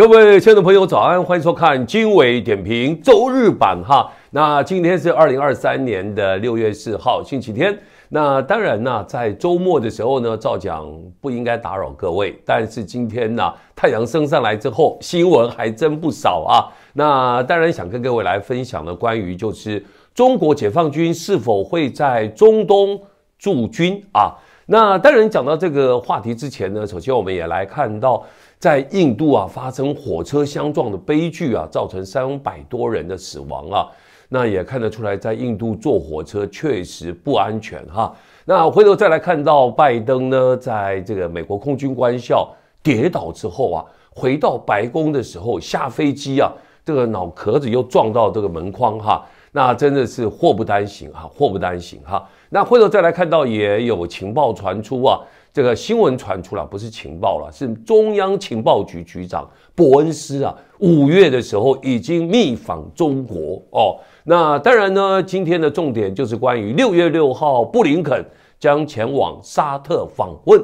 各位亲爱的朋友，早安！欢迎收看《经纬点评》周日版哈。那今天是二零二三年的六月四号，星期天。那当然呢，在周末的时候呢，赵讲不应该打扰各位。但是今天呢，太阳升上来之后，新闻还真不少啊。那当然想跟各位来分享的，关于就是中国解放军是否会在中东驻军啊？那当然讲到这个话题之前呢，首先我们也来看到。在印度啊，发生火车相撞的悲剧啊，造成三百多人的死亡啊，那也看得出来，在印度坐火车确实不安全哈。那回头再来看到拜登呢，在这个美国空军官校跌倒之后啊，回到白宫的时候下飞机啊，这个脑壳子又撞到这个门框哈，那真的是祸不单行哈，祸不单行哈。那回头再来看到也有情报传出啊。这个新闻传出了，不是情报了，是中央情报局局长伯恩斯啊，五月的时候已经密访中国哦。那当然呢，今天的重点就是关于六月六号布林肯将前往沙特访问。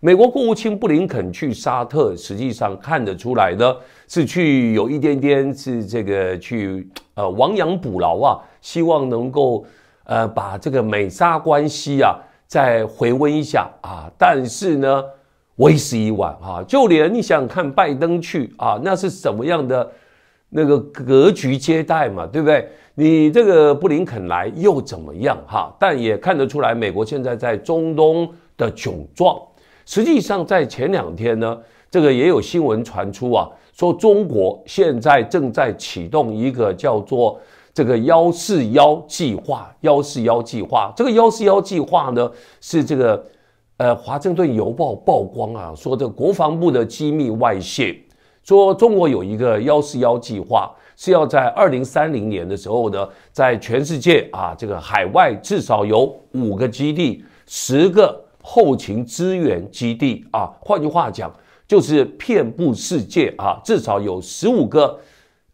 美国国务卿布林肯去沙特，实际上看得出来呢，是去有一点点是这个去呃亡羊补牢啊，希望能够呃把这个美沙关系啊。再回温一下啊，但是呢，为时已晚啊！就连你想看拜登去啊，那是什么样的那个格局接待嘛，对不对？你这个布林肯来又怎么样哈？但也看得出来，美国现在在中东的窘状。实际上，在前两天呢，这个也有新闻传出啊，说中国现在正在启动一个叫做。这个“幺四幺”计划，“幺四幺”计划，这个“幺四幺”计划呢，是这个呃《华盛顿邮报》曝光啊，说这国防部的机密外泄，说中国有一个“幺四幺”计划，是要在二零三零年的时候呢，在全世界啊这个海外至少有五个基地、十个后勤支援基地啊，换句话讲，就是遍布世界啊，至少有十五个。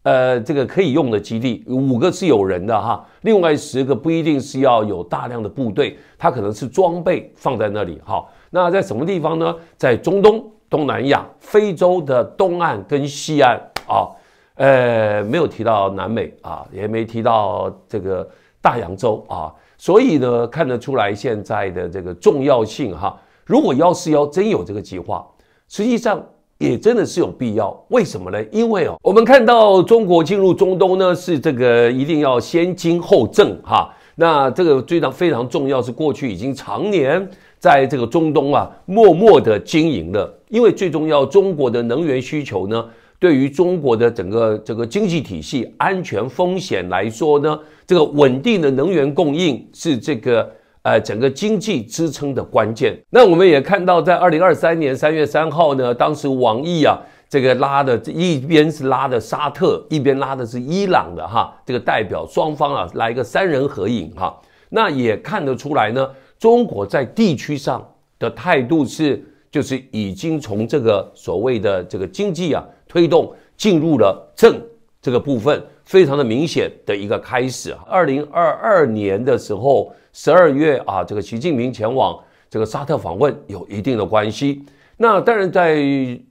呃，这个可以用的基地，五个是有人的哈，另外十个不一定是要有大量的部队，它可能是装备放在那里哈。那在什么地方呢？在中东、东南亚、非洲的东岸跟西岸啊，呃，没有提到南美啊，也没提到这个大洋洲啊，所以呢，看得出来现在的这个重要性哈。如果幺四幺真有这个计划，实际上。也真的是有必要，为什么呢？因为哦，我们看到中国进入中东呢，是这个一定要先经后政哈。那这个非常非常重要，是过去已经常年在这个中东啊默默的经营了。因为最重要，中国的能源需求呢，对于中国的整个这个经济体系安全风险来说呢，这个稳定的能源供应是这个。呃，整个经济支撑的关键。那我们也看到，在二零二三年三月三号呢，当时网易啊，这个拉的，一边是拉的沙特，一边拉的是伊朗的哈，这个代表双方啊来一个三人合影哈。那也看得出来呢，中国在地区上的态度是，就是已经从这个所谓的这个经济啊推动进入了正，这个部分非常的明显的一个开始啊，二零二二年的时候十二月啊，这个习近平前往这个沙特访问有一定的关系。那当然，在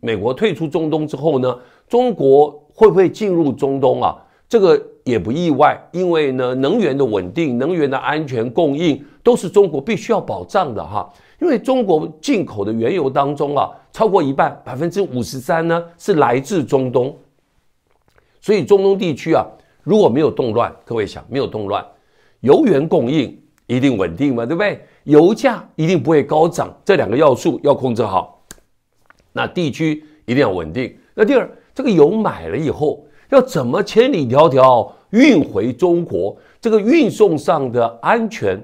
美国退出中东之后呢，中国会不会进入中东啊？这个也不意外，因为呢，能源的稳定、能源的安全供应都是中国必须要保障的哈。因为中国进口的原油当中啊，超过一半百分之五十三呢是来自中东。所以中东地区啊，如果没有动乱，各位想，没有动乱，油源供应一定稳定嘛，对不对？油价一定不会高涨，这两个要素要控制好，那地区一定要稳定。那第二，这个油买了以后，要怎么千里迢迢运回中国？这个运送上的安全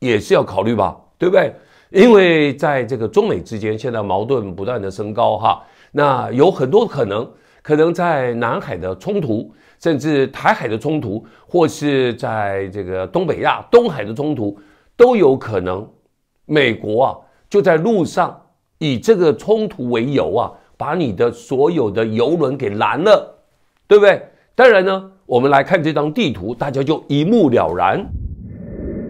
也是要考虑吧，对不对？因为在这个中美之间，现在矛盾不断的升高哈，那有很多可能。可能在南海的冲突，甚至台海的冲突，或是在这个东北亚、东海的冲突，都有可能。美国啊，就在路上以这个冲突为由啊，把你的所有的油轮给拦了，对不对？当然呢，我们来看这张地图，大家就一目了然。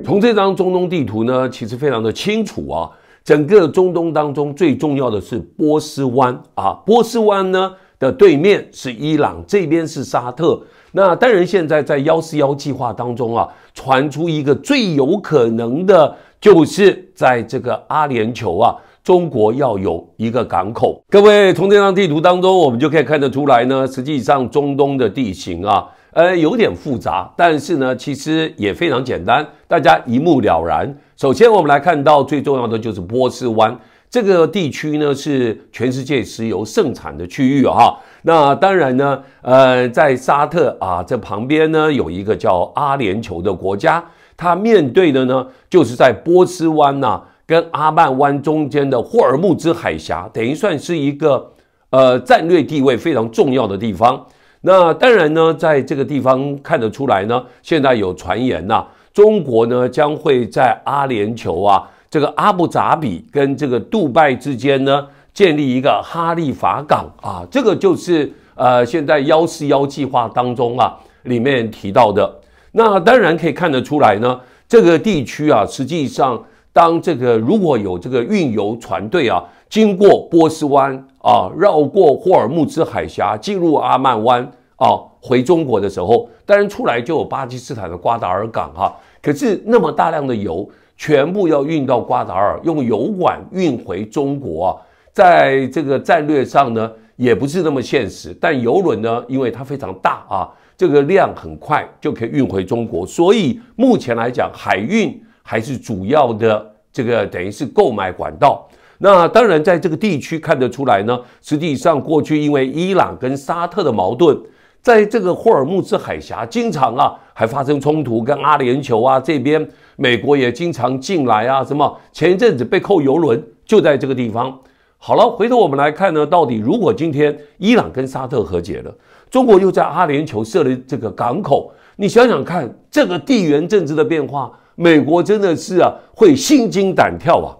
从这张中东地图呢，其实非常的清楚啊，整个中东当中最重要的是波斯湾啊，波斯湾呢。的对面是伊朗，这边是沙特。那当然，现在在幺四幺计划当中啊，传出一个最有可能的，就是在这个阿联酋啊，中国要有一个港口。各位，从这张地图当中，我们就可以看得出来呢，实际上中东的地形啊，呃，有点复杂，但是呢，其实也非常简单，大家一目了然。首先，我们来看到最重要的就是波斯湾。这个地区呢是全世界石油盛产的区域啊。那当然呢，呃，在沙特啊，这旁边呢有一个叫阿联酋的国家，它面对的呢就是在波斯湾呐跟阿曼湾中间的霍尔木兹海峡，等于算是一个呃战略地位非常重要的地方。那当然呢，在这个地方看得出来呢，现在有传言呐，中国呢将会在阿联酋啊。这个阿布扎比跟这个杜拜之间呢，建立一个哈利法港啊，这个就是呃现在幺四幺计划当中啊里面提到的。那当然可以看得出来呢，这个地区啊，实际上当这个如果有这个运油船队啊经过波斯湾啊，绕过霍尔木兹海峡进入阿曼湾啊，回中国的时候，当然出来就有巴基斯坦的瓜达尔港哈。可是那么大量的油。全部要运到瓜达尔，用油管运回中国，在这个战略上呢，也不是那么现实。但油轮呢，因为它非常大啊，这个量很快就可以运回中国，所以目前来讲，海运还是主要的。这个等于是购买管道。那当然，在这个地区看得出来呢，实际上过去因为伊朗跟沙特的矛盾。在这个霍尔木兹海峡，经常啊还发生冲突，跟阿联酋啊这边，美国也经常进来啊。什么前一阵子被扣油轮就在这个地方。好了，回头我们来看呢，到底如果今天伊朗跟沙特和解了，中国又在阿联酋设了这个港口，你想想看，这个地缘政治的变化，美国真的是啊会心惊胆跳啊。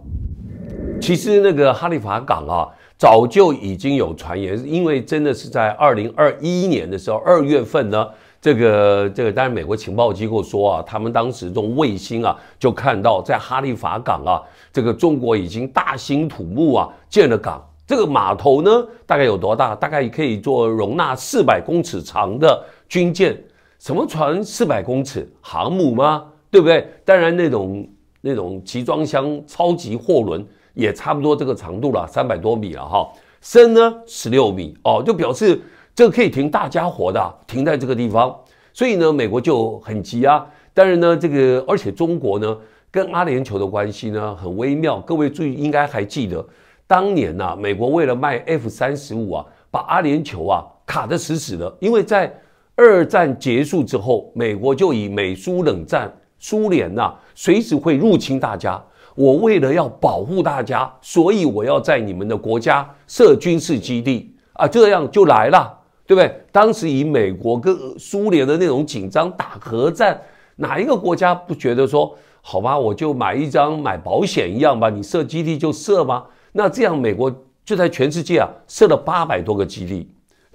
其实那个哈利法港啊。早就已经有传言，因为真的是在二零二一年的时候，二月份呢，这个这个，当然美国情报机构说啊，他们当时用卫星啊，就看到在哈利法港啊，这个中国已经大兴土木啊，建了港。这个码头呢，大概有多大？大概可以做容纳四百公尺长的军舰？什么船？四百公尺航母吗？对不对？当然那种那种集装箱超级货轮。也差不多这个长度了，三百多米了哈，深呢十六米哦，就表示这个可以停大家伙的，停在这个地方。所以呢，美国就很急啊。当然呢，这个而且中国呢跟阿联酋的关系呢很微妙，各位最应该还记得，当年呐，美国为了卖 F 三十五啊，把阿联酋啊卡的死死的，因为在二战结束之后，美国就以美苏冷战，苏联呐随时会入侵大家。我为了要保护大家，所以我要在你们的国家设军事基地啊，这样就来了，对不对？当时以美国跟苏联的那种紧张打核战，哪一个国家不觉得说好吧，我就买一张买保险一样吧，你设基地就设吧。那这样美国就在全世界啊设了八百多个基地，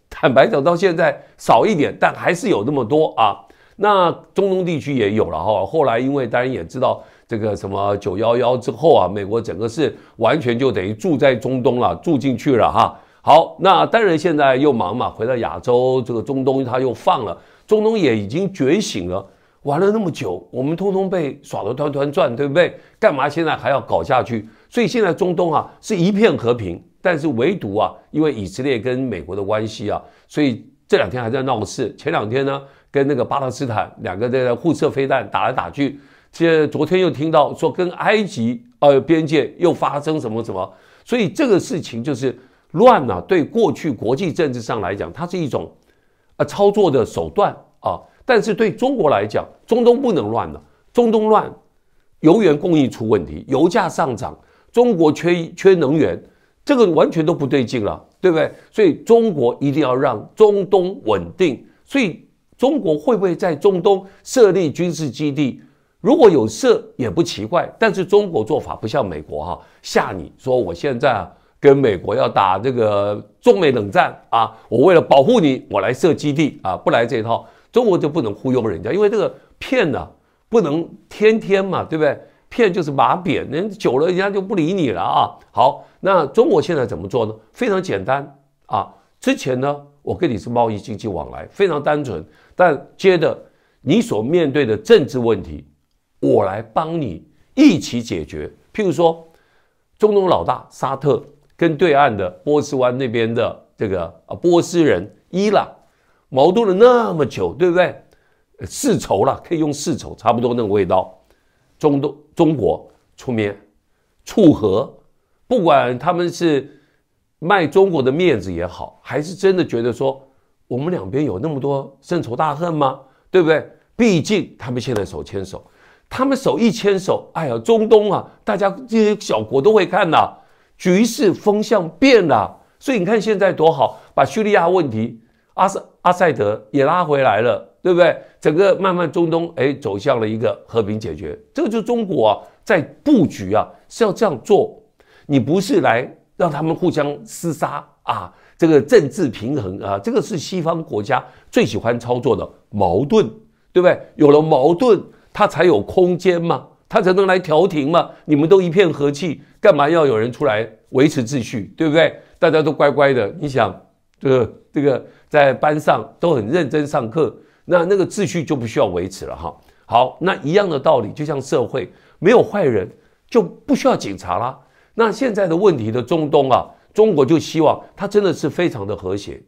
坦白讲到现在少一点，但还是有那么多啊。那中东地区也有了哈，后来因为大家也知道。这个什么九幺幺之后啊，美国整个是完全就等于住在中东了，住进去了哈。好，那当然现在又忙嘛，回到亚洲这个中东他又放了，中东也已经觉醒了。玩了那么久，我们通通被耍得团团转，对不对？干嘛现在还要搞下去？所以现在中东啊是一片和平，但是唯独啊，因为以色列跟美国的关系啊，所以这两天还在闹事。前两天呢，跟那个巴勒斯坦两个在互射飞弹，打来打去。这昨天又听到说跟埃及呃边界又发生什么什么，所以这个事情就是乱了。对过去国际政治上来讲，它是一种，呃操作的手段啊。但是对中国来讲，中东不能乱了。中东乱，油源供应出问题，油价上涨，中国缺缺能源，这个完全都不对劲了，对不对？所以中国一定要让中东稳定。所以中国会不会在中东设立军事基地？如果有设也不奇怪，但是中国做法不像美国哈吓你说我现在啊跟美国要打这个中美冷战啊，我为了保护你，我来设基地啊，不来这套，中国就不能忽悠人家，因为这个骗呢不能天天嘛，对不对？骗就是马扁人久了，人家就不理你了啊。好，那中国现在怎么做呢？非常简单啊，之前呢我跟你是贸易经济往来非常单纯，但接着你所面对的政治问题。我来帮你一起解决。譬如说，中东老大沙特跟对岸的波斯湾那边的这个啊波斯人伊朗矛盾了那么久，对不对？世仇了，可以用世仇差不多那个味道。中东中国出面促和，不管他们是卖中国的面子也好，还是真的觉得说我们两边有那么多深仇大恨吗？对不对？毕竟他们现在手牵手。他们手一牵手，哎呀，中东啊，大家这些小国都会看的，局势风向变了，所以你看现在多好，把叙利亚问题阿什阿塞德也拉回来了，对不对？整个慢慢中东哎走向了一个和平解决，这就是中国啊在布局啊是要这样做，你不是来让他们互相厮杀啊，这个政治平衡啊，这个是西方国家最喜欢操作的矛盾，对不对？有了矛盾。他才有空间嘛，他才能来调停嘛。你们都一片和气，干嘛要有人出来维持秩序，对不对？大家都乖乖的，你想，这个这个在班上都很认真上课，那那个秩序就不需要维持了哈。好，那一样的道理，就像社会没有坏人就不需要警察啦。那现在的问题的中东啊，中国就希望它真的是非常的和谐，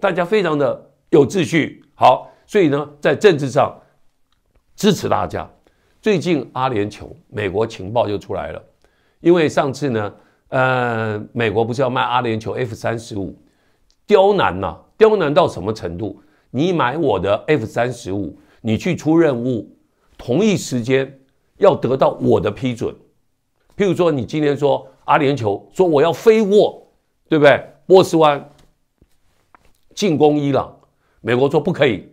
大家非常的有秩序。好，所以呢，在政治上。支持大家。最近阿联酋美国情报就出来了，因为上次呢，呃，美国不是要卖阿联酋 F 三十五，刁难呐，刁难到什么程度？你买我的 F 三十五，你去出任务，同一时间要得到我的批准。譬如说，你今天说阿联酋说我要飞沃，对不对？波斯湾进攻伊朗，美国说不可以。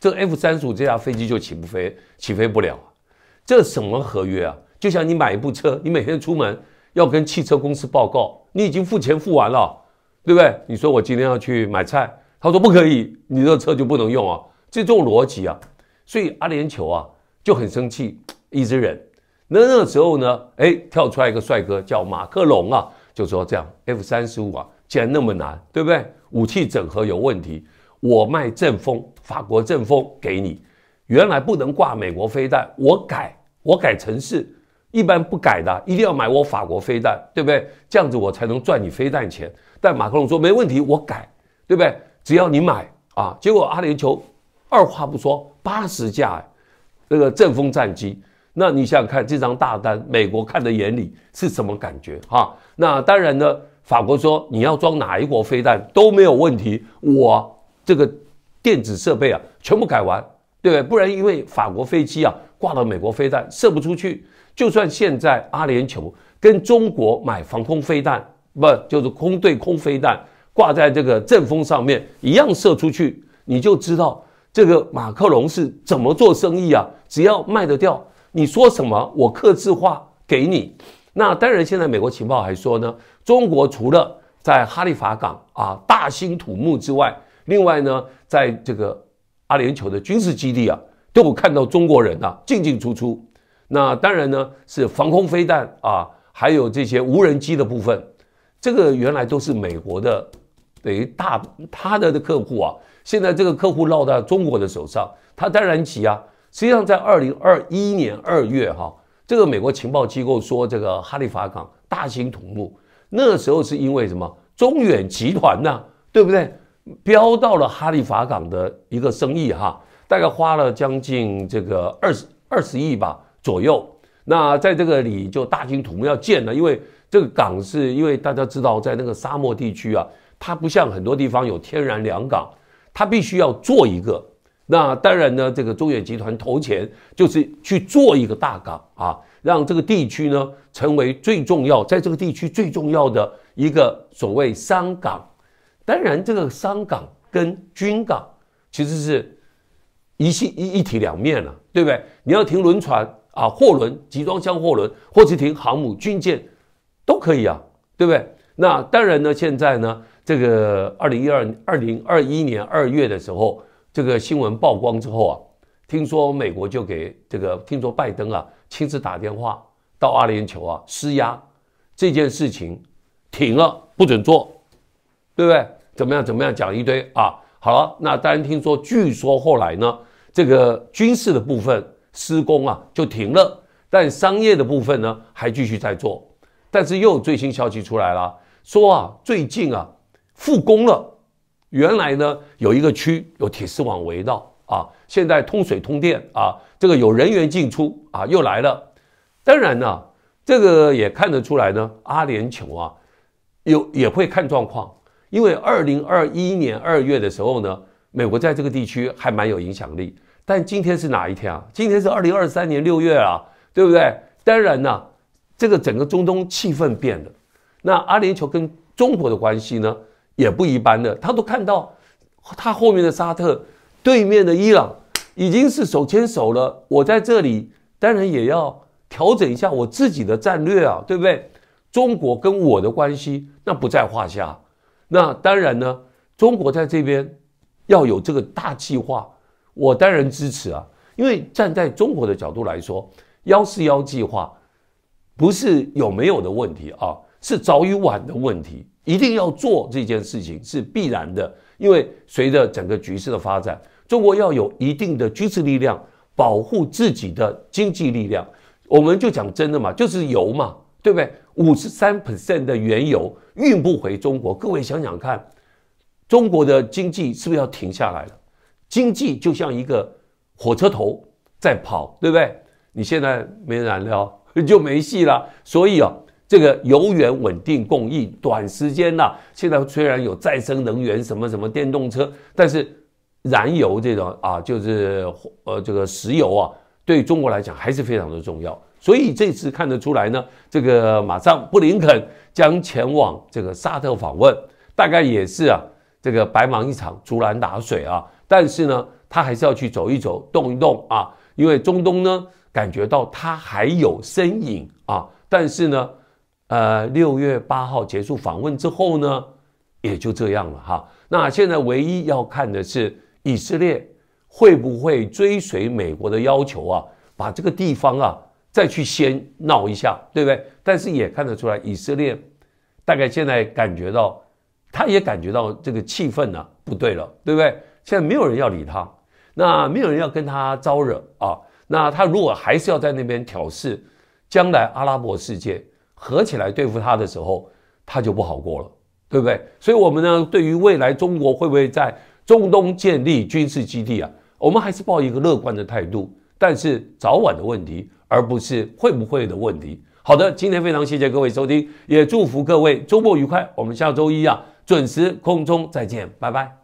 这 F 三十五这架飞机就起不飞，起飞不了这什么合约啊？就像你买一部车，你每天出门要跟汽车公司报告，你已经付钱付完了，对不对？你说我今天要去买菜，他说不可以，你这车就不能用啊！这种逻辑啊，所以阿联酋啊就很生气，一直忍。那那个时候呢，哎，跳出来一个帅哥叫马克龙啊，就说这样 F 三十五啊，既然那么难，对不对？武器整合有问题。我卖阵风，法国阵风给你，原来不能挂美国飞弹，我改，我改成是一般不改的，一定要买我法国飞弹，对不对？这样子我才能赚你飞弹钱。但马克龙说没问题，我改，对不对？只要你买啊，结果阿联酋二话不说，八十架那个阵风战机，那你想想看，这张大单美国看的眼里是什么感觉？哈，那当然呢，法国说你要装哪一国飞弹都没有问题，我。这个电子设备啊，全部改完，对不对？不然因为法国飞机啊挂到美国飞弹射不出去。就算现在阿联酋跟中国买防空飞弹，不就是空对空飞弹挂在这个阵风上面一样射出去，你就知道这个马克龙是怎么做生意啊？只要卖得掉，你说什么我克制化给你。那当然，现在美国情报还说呢，中国除了在哈利法港啊大兴土木之外。另外呢，在这个阿联酋的军事基地啊，都有看到中国人啊进进出出。那当然呢，是防空飞弹啊，还有这些无人机的部分，这个原来都是美国的，等于大他的客户啊。现在这个客户落到中国的手上，他当然急啊。实际上，在二零二一年二月哈，这个美国情报机构说这个哈利法港大兴土木，那时候是因为什么？中远集团呐，对不对？标到了哈利法港的一个生意哈，大概花了将近这个二十二十亿吧左右。那在这个里就大兴土木要建了，因为这个港是因为大家知道在那个沙漠地区啊，它不像很多地方有天然良港，它必须要做一个。那当然呢，这个中远集团投钱就是去做一个大港啊，让这个地区呢成为最重要，在这个地区最重要的一个所谓商港。当然，这个商港跟军港其实是一系一一体两面了，对不对？你要停轮船啊，货轮、集装箱货轮，或是停航母、军舰都可以啊，对不对？那当然呢，现在呢，这个二零一二二零二一年二月的时候，这个新闻曝光之后啊，听说美国就给这个听说拜登啊亲自打电话到阿联酋啊施压，这件事情停了，不准做，对不对？怎么样？怎么样？讲一堆啊！好了，那大家听说，据说后来呢，这个军事的部分施工啊就停了，但商业的部分呢还继续在做。但是又有最新消息出来了，说啊，最近啊复工了。原来呢有一个区有铁丝网围绕啊，现在通水通电啊，这个有人员进出啊，又来了。当然呢，这个也看得出来呢，阿联酋啊有也会看状况。因为二零二一年二月的时候呢，美国在这个地区还蛮有影响力。但今天是哪一天啊？今天是二零二三年六月啊，对不对？当然呢，这个整个中东气氛变了。那阿联酋跟中国的关系呢，也不一般的。他都看到，他后面的沙特对面的伊朗已经是手牵手了。我在这里当然也要调整一下我自己的战略啊，对不对？中国跟我的关系那不在话下。那当然呢，中国在这边要有这个大计划，我当然支持啊。因为站在中国的角度来说，幺四幺计划不是有没有的问题啊，是早与晚的问题。一定要做这件事情是必然的，因为随着整个局势的发展，中国要有一定的军事力量保护自己的经济力量。我们就讲真的嘛，就是油嘛，对不对？五十三 percent 的原油。运不回中国，各位想想看，中国的经济是不是要停下来了？经济就像一个火车头在跑，对不对？你现在没燃料就没戏了。所以啊，这个油源稳定供应，短时间呐，现在虽然有再生能源什么什么电动车，但是燃油这种啊，就是呃这个石油啊，对中国来讲还是非常的重要。所以这次看得出来呢，这个马上布林肯将前往这个沙特访问，大概也是啊，这个白忙一场，竹篮打水啊。但是呢，他还是要去走一走，动一动啊，因为中东呢，感觉到他还有身影啊。但是呢，呃，六月八号结束访问之后呢，也就这样了哈。那现在唯一要看的是以色列会不会追随美国的要求啊，把这个地方啊。再去先闹一下，对不对？但是也看得出来，以色列大概现在感觉到，他也感觉到这个气氛呢不对了，对不对？现在没有人要理他，那没有人要跟他招惹啊。那他如果还是要在那边挑事，将来阿拉伯世界合起来对付他的时候，他就不好过了，对不对？所以我们呢，对于未来中国会不会在中东建立军事基地啊，我们还是抱一个乐观的态度，但是早晚的问题。而不是会不会的问题。好的，今天非常谢谢各位收听，也祝福各位周末愉快。我们下周一啊，准时空中再见，拜拜。